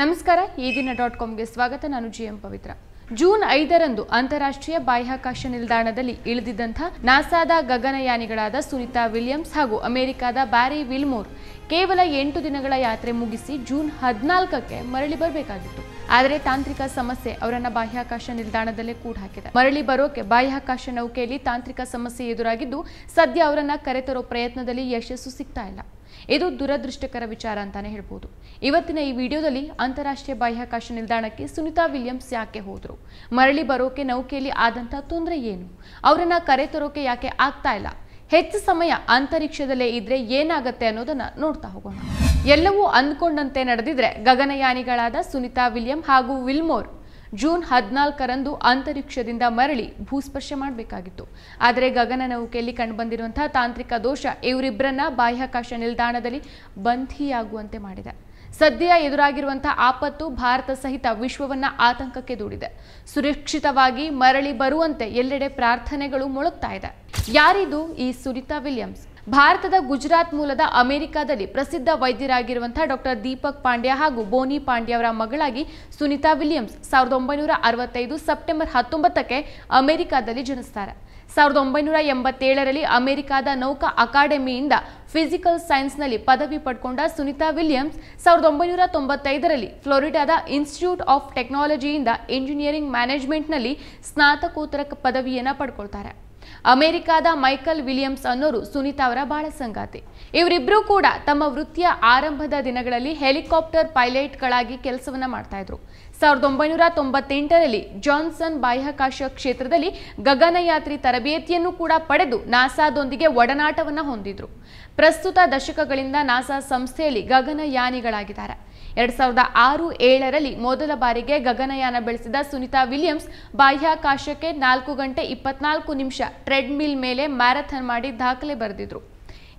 ನಮಸ್ಕಾರ ಈ ದಿನ ಡಾಟ್ ಕಾಮ್ಗೆ ಸ್ವಾಗತ ನಾನು ಜಿಎಂ ಪವಿತ್ರ ಜೂನ್ ಐದರಂದು ಅಂತಾರಾಷ್ಟ್ರೀಯ ಬಾಹ್ಯಾಕಾಶ ನಿಲ್ದಾಣದಲ್ಲಿ ಇಳಿದಿದ್ದಂಥ ನಾಸಾದ ಗಗನಯಾನಿಗಳಾದ ಸುನಿತಾ ವಿಲಿಯಮ್ಸ್ ಹಾಗೂ ಅಮೆರಿಕಾದ ಬ್ಯಾರಿ ವಿಲ್ಮೋರ್ ಕೇವಲ ಎಂಟು ದಿನಗಳ ಯಾತ್ರೆ ಮುಗಿಸಿ ಜೂನ್ ಹದಿನಾಲ್ಕಕ್ಕೆ ಮರಳಿ ಬರಬೇಕಾಗಿತ್ತು ಆದರೆ ತಾಂತ್ರಿಕ ಸಮಸ್ಯೆ ಅವರನ್ನ ಬಾಹ್ಯಾಕಾಶ ನಿಲ್ದಾಣದಲ್ಲೇ ಕೂಡ ಹಾಕಿದೆ ಮರಳಿ ಬರೋಕೆ ಬಾಹ್ಯಾಕಾಶ ನೌಕೆಯಲ್ಲಿ ತಾಂತ್ರಿಕ ಸಮಸ್ಯೆ ಎದುರಾಗಿದ್ದು ಸದ್ಯ ಅವರನ್ನ ಕರೆತರೋ ಪ್ರಯತ್ನದಲ್ಲಿ ಯಶಸ್ಸು ಸಿಗ್ತಾ ಇಲ್ಲ ಇದು ದುರದೃಷ್ಟಕರ ವಿಚಾರ ಅಂತಾನೆ ಹೇಳ್ಬೋದು ಇವತ್ತಿನ ಈ ವಿಡಿಯೋದಲ್ಲಿ ಅಂತಾರಾಷ್ಟ್ರೀಯ ಬಾಹ್ಯಾಕಾಶ ನಿಲ್ದಾಣಕ್ಕೆ ಸುನಿತಾ ವಿಲಿಯಮ್ಸ್ ಯಾಕೆ ಹೋದ್ರು ಮರಳಿ ಬರೋಕೆ ನೌಕೆಯಲ್ಲಿ ಆದಂಥ ತೊಂದರೆ ಏನು ಅವರನ್ನ ಕರೆ ತರೋಕೆ ಯಾಕೆ ಆಗ್ತಾ ಇಲ್ಲ ಹೆಚ್ಚು ಸಮಯ ಅಂತರಿಕ್ಷದಲ್ಲೇ ಇದ್ರೆ ಏನಾಗುತ್ತೆ ಅನ್ನೋದನ್ನ ನೋಡ್ತಾ ಹೋಗೋಣ ಎಲ್ಲವೂ ಅಂದ್ಕೊಂಡಂತೆ ನಡೆದಿದ್ರೆ ಗಗನಯಾನಿಗಳಾದ ಸುನಿತಾ ವಿಲಿಯಂ ಹಾಗೂ ವಿಲ್ಮೋರ್ ಜೂನ್ ಹದಿನಾಲ್ಕರಂದು ಅಂತರಿಕ್ಷದಿಂದ ಮರಳಿ ಭೂಸ್ಪರ್ಶ ಮಾಡಬೇಕಾಗಿತ್ತು ಆದರೆ ಗಗನ ನೌಕೆಯಲ್ಲಿ ಕಂಡುಬಂದಿರುವಂತಹ ತಾಂತ್ರಿಕ ದೋಷ ಇವರಿಬ್ಬರನ್ನ ಬಾಹ್ಯಾಕಾಶ ನಿಲ್ದಾಣದಲ್ಲಿ ಬಂಧಿಯಾಗುವಂತೆ ಮಾಡಿದೆ ಸದ್ಯ ಎದುರಾಗಿರುವಂತಹ ಆಪತ್ತು ಭಾರತ ಸಹಿತ ವಿಶ್ವವನ್ನ ಆತಂಕಕ್ಕೆ ದೂಡಿದೆ ಸುರಕ್ಷಿತವಾಗಿ ಮರಳಿ ಬರುವಂತೆ ಎಲ್ಲೆಡೆ ಪ್ರಾರ್ಥನೆಗಳು ಮೊಳಗ್ತಾ ಇದೆ ಯಾರಿದು ಈ ಸುನಿತಾ ವಿಲಿಯಮ್ಸ್ ಭಾರತದ ಗುಜರಾತ್ ಮೂಲದ ಅಮೆರಿಕಾದಲ್ಲಿ ಪ್ರಸಿದ್ಧ ವೈದ್ಯರಾಗಿರುವಂತಹ ಡಾಕ್ಟರ್ ದೀಪಕ್ ಪಾಂಡ್ಯ ಹಾಗೂ ಬೋನಿ ಪಾಂಡ್ಯ ಅವರ ಮಗಳಾಗಿ ಸುನಿತಾ ವಿಲಿಯಮ್ಸ್ ಸಾವಿರದ ಒಂಬೈನೂರ ಅರವತ್ತೈದು ಸೆಪ್ಟೆಂಬರ್ ಹತ್ತೊಂಬತ್ತಕ್ಕೆ ಅಮೆರಿಕಾದಲ್ಲಿ ಜನಿಸ್ತಾರೆ ಸಾವಿರದ ಒಂಬೈನೂರ ಎಂಬತ್ತೇಳರಲ್ಲಿ ಅಮೆರಿಕಾದ ನೌಕಾ ಅಕಾಡೆಮಿಯಿಂದ ಫಿಸಿಕಲ್ ಸೈನ್ಸ್ನಲ್ಲಿ ಪದವಿ ಪಡ್ಕೊಂಡ ಸುನಿತಾ ವಿಲಿಯಮ್ಸ್ ಸಾವಿರದ ಒಂಬೈನೂರ ತೊಂಬತ್ತೈದರಲ್ಲಿ ಫ್ಲೋರಿಡಾದ ಇನ್ಸ್ಟಿಟ್ಯೂಟ್ ಆಫ್ ಟೆಕ್ನಾಲಜಿಯಿಂದ ಇಂಜಿನಿಯರಿಂಗ್ ಮ್ಯಾನೇಜ್ಮೆಂಟ್ನಲ್ಲಿ ಸ್ನಾತಕೋತ್ತರ ಪದವಿಯನ್ನು ಪಡ್ಕೊಳ್ತಾರೆ ಅಮೆರಿಕಾದ ಮೈಕಲ್ ವಿಲಿಯಮ್ಸ್ ಅನ್ನೋರು ಸುನೀತಾ ಅವರ ಬಾಳ ಸಂಗಾತಿ ಇವರಿಬ್ಬರೂ ಕೂಡ ತಮ್ಮ ವೃತ್ತಿಯ ಆರಂಭದ ದಿನಗಳಲ್ಲಿ ಹೆಲಿಕಾಪ್ಟರ್ ಪೈಲಟ್ಗಳಾಗಿ ಕೆಲಸವನ್ನ ಮಾಡ್ತಾ ಇದ್ರು ಸಾವಿರದ ಒಂಬೈನೂರ ತೊಂಬತ್ತೆಂಟರಲ್ಲಿ ಜಾನ್ಸನ್ ಬಾಹ್ಯಾಕಾಶ ಕ್ಷೇತ್ರದಲ್ಲಿ ಗಗನಯಾತ್ರಿ ತರಬೇತಿಯನ್ನು ಕೂಡ ಪಡೆದು ನಾಸಾದೊಂದಿಗೆ ಒಡನಾಟವನ್ನು ಹೊಂದಿದ್ರು ಪ್ರಸ್ತುತ ದಶಕಗಳಿಂದ ನಾಸಾ ಸಂಸ್ಥೆಯಲ್ಲಿ ಗಗನಯಾನಿಗಳಾಗಿದ್ದಾರೆ ಎರಡ್ ಸಾವಿರದ ಆರು ಏಳರಲ್ಲಿ ಮೊದಲ ಬಾರಿಗೆ ಗಗನಯಾನ ಬೆಳೆಸಿದ ಸುನಿತಾ ವಿಲಿಯಮ್ಸ್ ಬಾಹ್ಯಾಕಾಶಕ್ಕೆ ನಾಲ್ಕು ಗಂಟೆ ಇಪ್ಪತ್ನಾಲ್ಕು ನಿಮಿಷ ಟ್ರೆಡ್ಮಿಲ್ ಮೇಲೆ ಮ್ಯಾರಥಾನ್ ಮಾಡಿ ದಾಖಲೆ ಬರೆದಿದ್ರು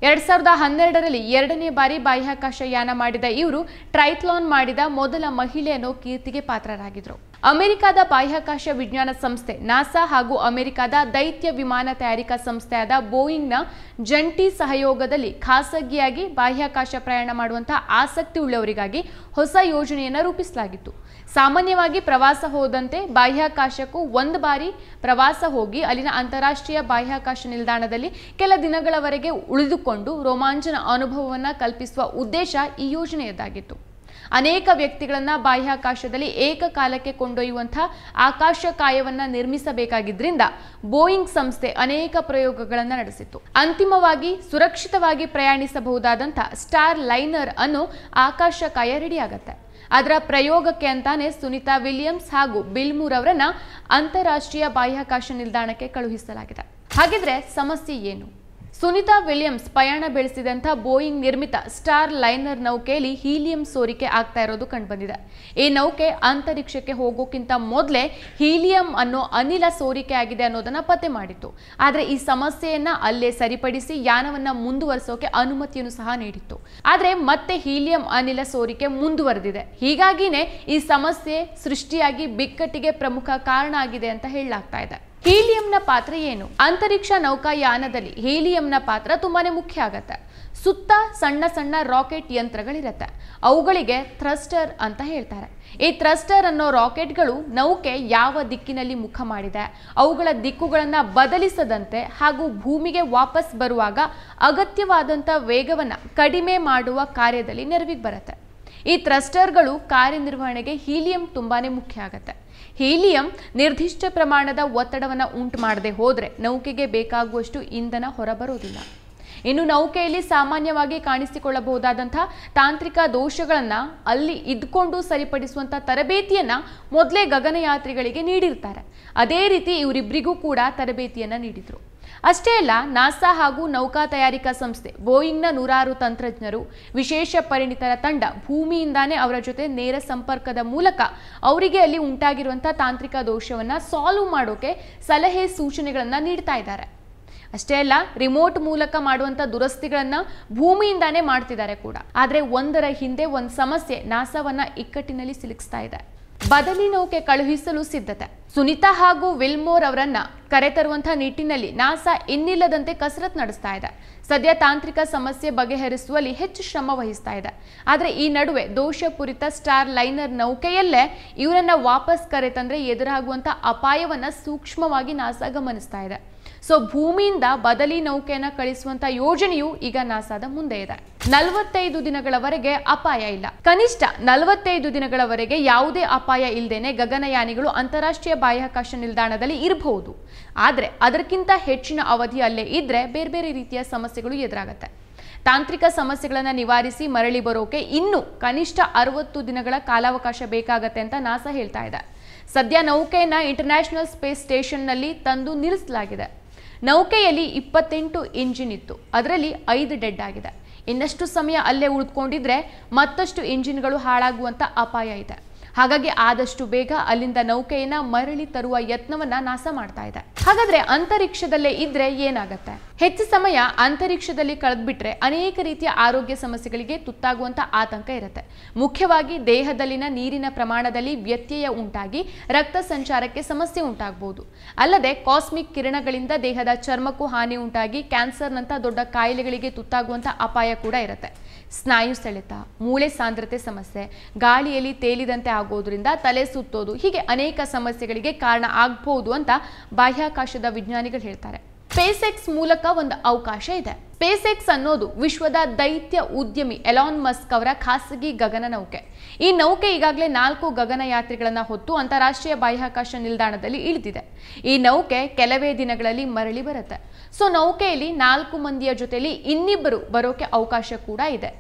ಎರಡ್ ಸಾವಿರದ ಹನ್ನೆರಡರಲ್ಲಿ ಎರಡನೇ ಬಾರಿ ಬಾಹ್ಯಾಕಾಶ ಯಾನ ಮಾಡಿದ ಇವರು ಟ್ರೈಥ್ಲಾನ್ ಮಾಡಿದ ಮೊದಲ ಮಹಿಳೆ ಅನ್ನೋ ಕೀರ್ತಿಗೆ ಪಾತ್ರರಾಗಿದ್ರು ಅಮೆರಿಕದ ಬಾಹ್ಯಾಕಾಶ ವಿಜ್ಞಾನ ಸಂಸ್ಥೆ ನಾಸಾ ಹಾಗೂ ಅಮೆರಿಕದ ದೈತ್ಯ ವಿಮಾನ ತಯಾರಿಕಾ ಸಂಸ್ಥೆಯಾದ ಬೋಯಿಂಗ್ನ ಜಂಟಿ ಸಹಯೋಗದಲ್ಲಿ ಖಾಸಗಿಯಾಗಿ ಬಾಹ್ಯಾಕಾಶ ಪ್ರಯಾಣ ಮಾಡುವಂತಹ ಆಸಕ್ತಿ ಉಳ್ಳವರಿಗಾಗಿ ಹೊಸ ಯೋಜನೆಯನ್ನು ರೂಪಿಸಲಾಗಿತ್ತು ಸಾಮಾನ್ಯವಾಗಿ ಪ್ರವಾಸ ಹೋದಂತೆ ಬಾಹ್ಯಾಕಾಶಕ್ಕೂ ಒಂದು ಬಾರಿ ಪ್ರವಾಸ ಹೋಗಿ ಅಲ್ಲಿನ ಅಂತಾರಾಷ್ಟ್ರೀಯ ಬಾಹ್ಯಾಕಾಶ ನಿಲ್ದಾಣದಲ್ಲಿ ಕೆಲ ದಿನಗಳವರೆಗೆ ಉಳಿದುಕೊಂಡು ತಿಳಿದುಕೊಂಡು ರೋಮಾಂಚನ ಅನುಭವವನ್ನು ಕಲ್ಪಿಸುವ ಉದ್ದೇಶ ಈ ಯೋಜನೆಯದ್ದಾಗಿತ್ತು ಅನೇಕ ವ್ಯಕ್ತಿಗಳನ್ನು ಬಾಹ್ಯಾಕಾಶದಲ್ಲಿ ಏಕಕಾಲಕ್ಕೆ ಕೊಂಡೊಯ್ಯುವಂಥ ಆಕಾಶ ನಿರ್ಮಿಸಬೇಕಾಗಿದ್ದರಿಂದ ಬೋಯಿಂಗ್ ಸಂಸ್ಥೆ ಅನೇಕ ಪ್ರಯೋಗಗಳನ್ನು ನಡೆಸಿತ್ತು ಅಂತಿಮವಾಗಿ ಸುರಕ್ಷಿತವಾಗಿ ಪ್ರಯಾಣಿಸಬಹುದಾದಂಥ ಸ್ಟಾರ್ ಲೈನರ್ ಅನ್ನು ಆಕಾಶಕಾಯ ರೆಡಿಯಾಗತ್ತೆ ಅದರ ಪ್ರಯೋಗಕ್ಕೆ ಅಂತಾನೆ ಸುನಿತಾ ವಿಲಿಯಮ್ಸ್ ಹಾಗೂ ಬಿಲ್ಮೂರ್ ಅವರನ್ನ ಅಂತಾರಾಷ್ಟ್ರೀಯ ಬಾಹ್ಯಾಕಾಶ ನಿಲ್ದಾಣಕ್ಕೆ ಕಳುಹಿಸಲಾಗಿದೆ ಹಾಗಿದ್ರೆ ಸಮಸ್ಯೆ ಏನು ಸುನಿತಾ ವಿಲಿಯಮ್ಸ್ ಪಯಣ ಬೆಳೆಸಿದಂಥ ಬೋಯಿಂಗ್ ನಿರ್ಮಿತ ಸ್ಟಾರ್ ಲೈನರ್ ನೌಕೆಯಲ್ಲಿ ಹೀಲಿಯಂ ಸೋರಿಕೆ ಆಗ್ತಾ ಇರೋದು ಕಂಡುಬಂದಿದೆ ಈ ನೌಕೆ ಅಂತರಿಕ್ಷಕ್ಕೆ ಹೋಗೋಕ್ಕಿಂತ ಮೊದಲೇ ಹೀಲಿಯಂ ಅನ್ನೋ ಅನಿಲ ಸೋರಿಕೆ ಆಗಿದೆ ಅನ್ನೋದನ್ನ ಪತ್ತೆ ಮಾಡಿತ್ತು ಆದರೆ ಈ ಸಮಸ್ಯೆಯನ್ನ ಅಲ್ಲೇ ಸರಿಪಡಿಸಿ ಯಾನವನ್ನ ಮುಂದುವರಿಸೋಕೆ ಅನುಮತಿಯನ್ನು ಸಹ ನೀಡಿತ್ತು ಆದರೆ ಮತ್ತೆ ಹೀಲಿಯಂ ಅನಿಲ ಸೋರಿಕೆ ಮುಂದುವರೆದಿದೆ ಹೀಗಾಗಿನೇ ಈ ಸಮಸ್ಯೆ ಸೃಷ್ಟಿಯಾಗಿ ಬಿಕ್ಕಟ್ಟಿಗೆ ಪ್ರಮುಖ ಕಾರಣ ಆಗಿದೆ ಅಂತ ಹೇಳಲಾಗ್ತಾ ಇದೆ ಹೀಲಿಯಂನ ಪಾತ್ರ ಏನು ಅಂತರಿಕ್ಷ ನೌಕಾಯಾನದಲ್ಲಿ ಹೀಲಿಯಂನ ಪಾತ್ರ ತುಂಬಾನೇ ಮುಖ್ಯ ಆಗತ್ತೆ ಸುತ್ತ ಸಣ್ಣ ಸಣ್ಣ ರಾಕೆಟ್ ಯಂತ್ರಗಳಿರತ್ತೆ ಅವುಗಳಿಗೆ ಥ್ರಸ್ಟರ್ ಅಂತ ಹೇಳ್ತಾರೆ ಈ ಥ್ರಸ್ಟರ್ ಅನ್ನೋ ರಾಕೆಟ್ಗಳು ನೌಕೆ ಯಾವ ದಿಕ್ಕಿನಲ್ಲಿ ಮುಖ ಮಾಡಿದೆ ಅವುಗಳ ದಿಕ್ಕುಗಳನ್ನು ಬದಲಿಸದಂತೆ ಹಾಗೂ ಭೂಮಿಗೆ ವಾಪಸ್ ಬರುವಾಗ ಅಗತ್ಯವಾದಂಥ ವೇಗವನ್ನು ಕಡಿಮೆ ಮಾಡುವ ಕಾರ್ಯದಲ್ಲಿ ನೆರವಿಗೆ ಬರುತ್ತೆ ಈ ಥ್ರಸ್ಟರ್ಗಳು ಕಾರ್ಯನಿರ್ವಹಣೆಗೆ ಹೀಲಿಯಂ ತುಂಬಾನೇ ಮುಖ್ಯ ಆಗತ್ತೆ ಹೀಲಿಯಂ ನಿರ್ದಿಷ್ಟ ಪ್ರಮಾಣದ ಒತ್ತಡವನ್ನು ಉಂಟು ಮಾಡದೆ ಹೋದರೆ ನೌಕೆಗೆ ಬೇಕಾಗುವಷ್ಟು ಇಂಧನ ಹೊರಬರೋದಿಲ್ಲ ಇನ್ನು ನೌಕೆಯಲ್ಲಿ ಸಾಮಾನ್ಯವಾಗಿ ಕಾಣಿಸಿಕೊಳ್ಳಬಹುದಾದಂಥ ತಾಂತ್ರಿಕ ದೋಷಗಳನ್ನು ಅಲ್ಲಿ ಇದ್ಕೊಂಡು ಸರಿಪಡಿಸುವಂಥ ತರಬೇತಿಯನ್ನು ಮೊದಲೇ ಗಗನಯಾತ್ರಿಗಳಿಗೆ ನೀಡಿರ್ತಾರೆ ಅದೇ ರೀತಿ ಇವರಿಬ್ಬರಿಗೂ ಕೂಡ ತರಬೇತಿಯನ್ನು ನೀಡಿದರು ಅಷ್ಟೇ ಅಲ್ಲ ನಾಸಾ ಹಾಗೂ ನೌಕಾ ತಯಾರಿಕಾ ಸಂಸ್ಥೆ ಬೋಯಿಂಗ್ನ ನೂರಾರು ತಂತ್ರಜ್ಞರು ವಿಶೇಷ ಪರಿಣಿತರ ತಂಡ ಭೂಮಿಯಿಂದಾನೇ ಅವರ ಜೊತೆ ನೇರ ಸಂಪರ್ಕದ ಮೂಲಕ ಅವರಿಗೆ ಅಲ್ಲಿ ಉಂಟಾಗಿರುವಂತಹ ತಾಂತ್ರಿಕ ದೋಷವನ್ನ ಸಾಲ್ವ್ ಮಾಡೋಕೆ ಸಲಹೆ ಸೂಚನೆಗಳನ್ನು ನೀಡ್ತಾ ಇದ್ದಾರೆ ಅಷ್ಟೇ ಅಲ್ಲ ರಿಮೋಟ್ ಮೂಲಕ ಮಾಡುವಂತ ದುರಸ್ತಿಗಳನ್ನ ಭೂಮಿಯಿಂದಾನೇ ಮಾಡ್ತಿದ್ದಾರೆ ಕೂಡ ಆದರೆ ಒಂದರ ಹಿಂದೆ ಒಂದ್ ಸಮಸ್ಯೆ ನಾಸಾವನ್ನ ಇಕ್ಕಟ್ಟಿನಲ್ಲಿ ಸಿಲುಕಿಸ್ತಾ ಇದೆ ಬದಲಿ ನೌಕೆ ಕಳುಹಿಸಲು ಸಿದ್ಧತೆ ಸುನಿತಾ ಹಾಗೂ ವಿಲ್ಮೋರ್ ಅವರನ್ನ ಕರೆತರುವಂತಹ ನಿಟ್ಟಿನಲ್ಲಿ ನಾಸಾ ಇನ್ನಿಲ್ಲದಂತೆ ಕಸರತ್ ನಡೆಸ್ತಾ ಇದೆ ಸದ್ಯ ತಾಂತ್ರಿಕ ಸಮಸ್ಯೆ ಬಗೆಹರಿಸುವಲ್ಲಿ ಹೆಚ್ಚು ಶ್ರಮ ವಹಿಸ್ತಾ ಇದೆ ಆದರೆ ಈ ನಡುವೆ ದೋಷಪೂರಿತ ಸ್ಟಾರ್ ಲೈನರ್ ನೌಕೆಯಲ್ಲೇ ಇವರನ್ನ ವಾಪಸ್ ಕರೆತಂದ್ರೆ ಎದುರಾಗುವಂತಹ ಅಪಾಯವನ್ನ ಸೂಕ್ಷ್ಮವಾಗಿ ನಾಸಾ ಗಮನಿಸ್ತಾ ಇದೆ ಸೊ ಭೂಮಿಯಿಂದ ಬದಲಿ ನೌಕೆಯನ್ನ ಕಳಿಸುವಂತ ಯೋಜನೆಯು ಈಗ ನಾಸಾದ ಮುಂದೆ ಇದೆ ನಲವತ್ತೈದು ದಿನಗಳವರೆಗೆ ಅಪಾಯ ಇಲ್ಲ ಕನಿಷ್ಠ ನಲವತ್ತೈದು ದಿನಗಳವರೆಗೆ ಯಾವುದೇ ಅಪಾಯ ಇಲ್ಲದೇನೆ ಗಗನಯಾನಿಗಳು ಅಂತಾರಾಷ್ಟ್ರೀಯ ಬಾಹ್ಯಾಕಾಶ ನಿಲ್ದಾಣದಲ್ಲಿ ಇರಬಹುದು ಆದರೆ ಅದಕ್ಕಿಂತ ಹೆಚ್ಚಿನ ಅವಧಿ ಅಲ್ಲೇ ಇದ್ರೆ ಬೇರೆ ಬೇರೆ ರೀತಿಯ ಸಮಸ್ಯೆಗಳು ಎದುರಾಗುತ್ತೆ ತಾಂತ್ರಿಕ ಸಮಸ್ಯೆಗಳನ್ನು ನಿವಾರಿಸಿ ಮರಳಿ ಬರೋಕೆ ಇನ್ನೂ ಕನಿಷ್ಠ ಅರವತ್ತು ದಿನಗಳ ಕಾಲಾವಕಾಶ ಬೇಕಾಗತ್ತೆ ಅಂತ ನಾಸಾ ಹೇಳ್ತಾ ಇದೆ ಸದ್ಯ ನೌಕೆಯನ್ನು ಇಂಟರ್ನ್ಯಾಷನಲ್ ಸ್ಪೇಸ್ ಸ್ಟೇಷನ್ನಲ್ಲಿ ತಂದು ನಿಲ್ಲಿಸಲಾಗಿದೆ ನೌಕೆಯಲ್ಲಿ ಇಪ್ಪತ್ತೆಂಟು ಇಂಜಿನ್ ಇತ್ತು ಅದರಲ್ಲಿ ಐದು ಡೆಡ್ ಆಗಿದೆ ಇನ್ನಷ್ಟು ಸಮಯ ಅಲ್ಲೇ ಉಳಿದುಕೊಂಡಿದ್ರೆ ಮತ್ತಷ್ಟು ಇಂಜಿನ್ಗಳು ಹಾಳಾಗುವಂಥ ಅಪಾಯ ಇದೆ ಹಾಗಾಗಿ ಆದಷ್ಟು ಬೇಗ ಅಲ್ಲಿಂದ ನೌಕೆಯನ್ನ ಮರಳಿ ತರುವ ಯತ್ನವನ್ನ ನಾಸ ಮಾಡ್ತಾ ಇದೆ ಹಾಗಾದ್ರೆ ಅಂತರಿಕ್ಷದಲ್ಲೇ ಇದ್ರೆ ಏನಾಗುತ್ತೆ ಹೆಚ್ಚು ಸಮಯ ಅಂತರಿಕ್ಷದಲ್ಲಿ ಕಳೆದ್ಬಿಟ್ರೆ ಅನೇಕ ರೀತಿಯ ಆರೋಗ್ಯ ಸಮಸ್ಯೆಗಳಿಗೆ ತುತ್ತಾಗುವಂತ ಆತಂಕ ಇರುತ್ತೆ ಮುಖ್ಯವಾಗಿ ದೇಹದಲ್ಲಿನ ನೀರಿನ ಪ್ರಮಾಣದಲ್ಲಿ ವ್ಯತ್ಯಯ ಉಂಟಾಗಿ ರಕ್ತ ಸಂಚಾರಕ್ಕೆ ಸಮಸ್ಯೆ ಉಂಟಾಗಬಹುದು ಅಲ್ಲದೆ ಕಾಸ್ಮಿಕ್ ಕಿರಣಗಳಿಂದ ದೇಹದ ಚರ್ಮಕ್ಕೂ ಹಾನಿ ಉಂಟಾಗಿ ಕ್ಯಾನ್ಸರ್ನಂತ ದೊಡ್ಡ ಕಾಯಿಲೆಗಳಿಗೆ ತುತ್ತಾಗುವಂತ ಅಪಾಯ ಕೂಡ ಇರುತ್ತೆ ಸ್ನಾಯು ಸೆಳೆತ ಮೂಳೆ ಸಾಂದ್ರತೆ ಸಮಸ್ಯೆ ಗಾಳಿಯಲ್ಲಿ ತೇಲಿದಂತೆ ಆಗೋದ್ರಿಂದ ತಲೆ ಸುತ್ತೋದು ಹೀಗೆ ಅನೇಕ ಸಮಸ್ಯೆಗಳಿಗೆ ಕಾರಣ ಆಗ್ಬಹುದು ಅಂತ ಬಾಹ್ಯಾಕಾಶದ ವಿಜ್ಞಾನಿಗಳು ಹೇಳ್ತಾರೆ ಎಕ್ಸ್ ಮೂಲಕ ಒಂದು ಅವಕಾಶ ಇದೆ ಸ್ಪೇಸೆಕ್ಸ್ ಅನ್ನೋದು ವಿಶ್ವದ ದೈತ್ಯ ಉದ್ಯಮಿ ಎಲಾನ್ ಮಸ್ಕ್ ಅವರ ಖಾಸಗಿ ಗಗನ ನೌಕೆ ಈ ನೌಕೆ ಈಗಾಗಲೇ ನಾಲ್ಕು ಗಗನಯಾತ್ರಿಗಳನ್ನು ಹೊತ್ತು ಅಂತಾರಾಷ್ಟ್ರೀಯ ಬಾಹ್ಯಾಕಾಶ ನಿಲ್ದಾಣದಲ್ಲಿ ಇಳಿದಿದೆ ಈ ನೌಕೆ ಕೆಲವೇ ದಿನಗಳಲ್ಲಿ ಮರಳಿ ಬರುತ್ತೆ ಸೊ ನೌಕೆಯಲ್ಲಿ ನಾಲ್ಕು ಮಂದಿಯ ಜೊತೆಯಲ್ಲಿ ಇನ್ನಿಬ್ಬರು ಬರೋಕೆ ಅವಕಾಶ ಕೂಡ ಇದೆ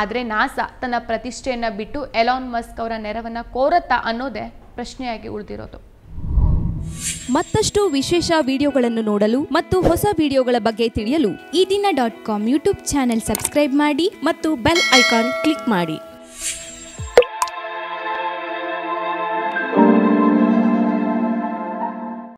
ಆದರೆ ನಾಸಾ ತನ್ನ ಪ್ರತಿಷ್ಠೆಯನ್ನು ಬಿಟ್ಟು ಎಲಾನ್ ಮಸ್ಕ್ ಅವರ ನೆರವನ್ನು ಕೋರತ್ತಾ ಅನ್ನೋದೇ ಪ್ರಶ್ನೆಯಾಗಿ ಉಳಿದಿರೋದು ಮತ್ತಷ್ಟು ವಿಶೇಷ ವಿಡಿಯೋಗಳನ್ನು ನೋಡಲು ಮತ್ತು ಹೊಸ ವಿಡಿಯೋಗಳ ಬಗ್ಗೆ ತಿಳಿಯಲು Ee Dina dot com YouTube channel subscribe ಮಾಡಿ ಮತ್ತು ಬೆಲ್ ಐಕಾನ್ ಕ್ಲಿಕ್ ಮಾಡಿ